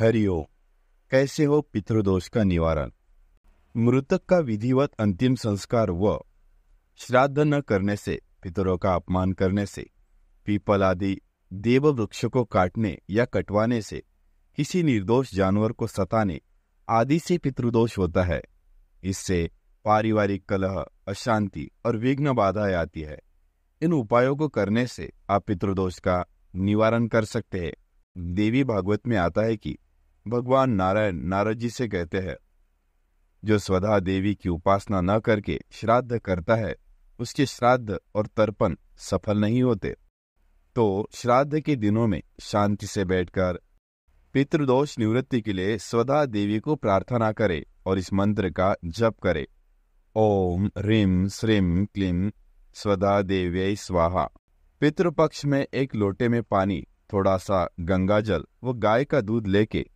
हरिओ कैसे हो पितृदोष का निवारण मृतक का विधिवत अंतिम संस्कार व श्राद्ध न करने से पितरों का अपमान करने से पीपल आदि देव वृक्ष को काटने या कटवाने से किसी निर्दोष जानवर को सताने आदि से पितृदोष होता है इससे पारिवारिक कलह अशांति और विघ्न बाधाएं आती है इन उपायों को करने से आप पितृदोष का निवारण कर सकते हैं देवी भागवत में आता है कि भगवान नारायण नारद जी से कहते हैं जो स्वधा देवी की उपासना न करके श्राद्ध करता है उसके श्राद्ध और तर्पण सफल नहीं होते तो श्राद्ध के दिनों में शांति से बैठकर पितृदोष निवृत्ति के लिए स्वधा देवी को प्रार्थना करे और इस मंत्र का जप करे ओम ह्रीम श्रीम क्लीम स्वधा देव्य स्वाहा पितृपक्ष में एक लोटे में पानी थोड़ा सा गंगाजल व गाय का दूध लेके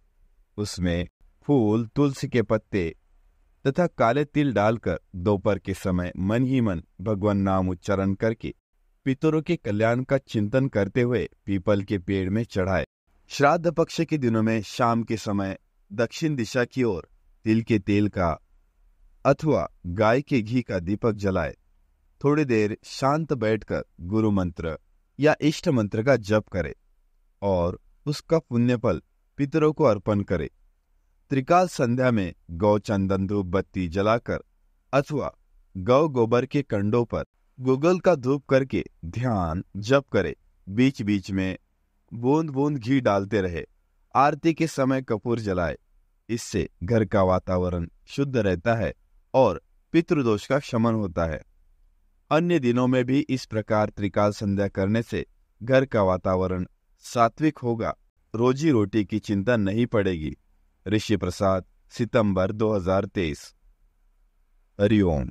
उसमें फूल तुलसी के पत्ते तथा काले तिल डालकर दोपहर के समय मन ही मन भगवान नाम उच्चारण करके पितरों के कल्याण का चिंतन करते हुए पीपल के पेड़ में चढ़ाए श्राद्ध पक्ष के दिनों में शाम के समय दक्षिण दिशा की ओर तिल के तेल का अथवा गाय के घी का दीपक जलाए थोड़ी देर शांत बैठकर गुरु मंत्र या इष्ट मंत्र का जप करे और उसका पुण्यफल पितरों को अर्पण करे त्रिकाल संध्या में गौ चंदन धूप बत्ती जलाकर अथवा गौ गोबर के कंडों पर गूगल का धूप करके ध्यान जप करे बीच बीच में बूंद बूंद घी डालते रहे आरती के समय कपूर जलाए इससे घर का वातावरण शुद्ध रहता है और पितृदोष का शमन होता है अन्य दिनों में भी इस प्रकार त्रिकाल संध्या करने से घर का वातावरण सात्विक होगा रोजी रोटी की चिंता नहीं पड़ेगी ऋषि प्रसाद सितंबर 2023 हरिओम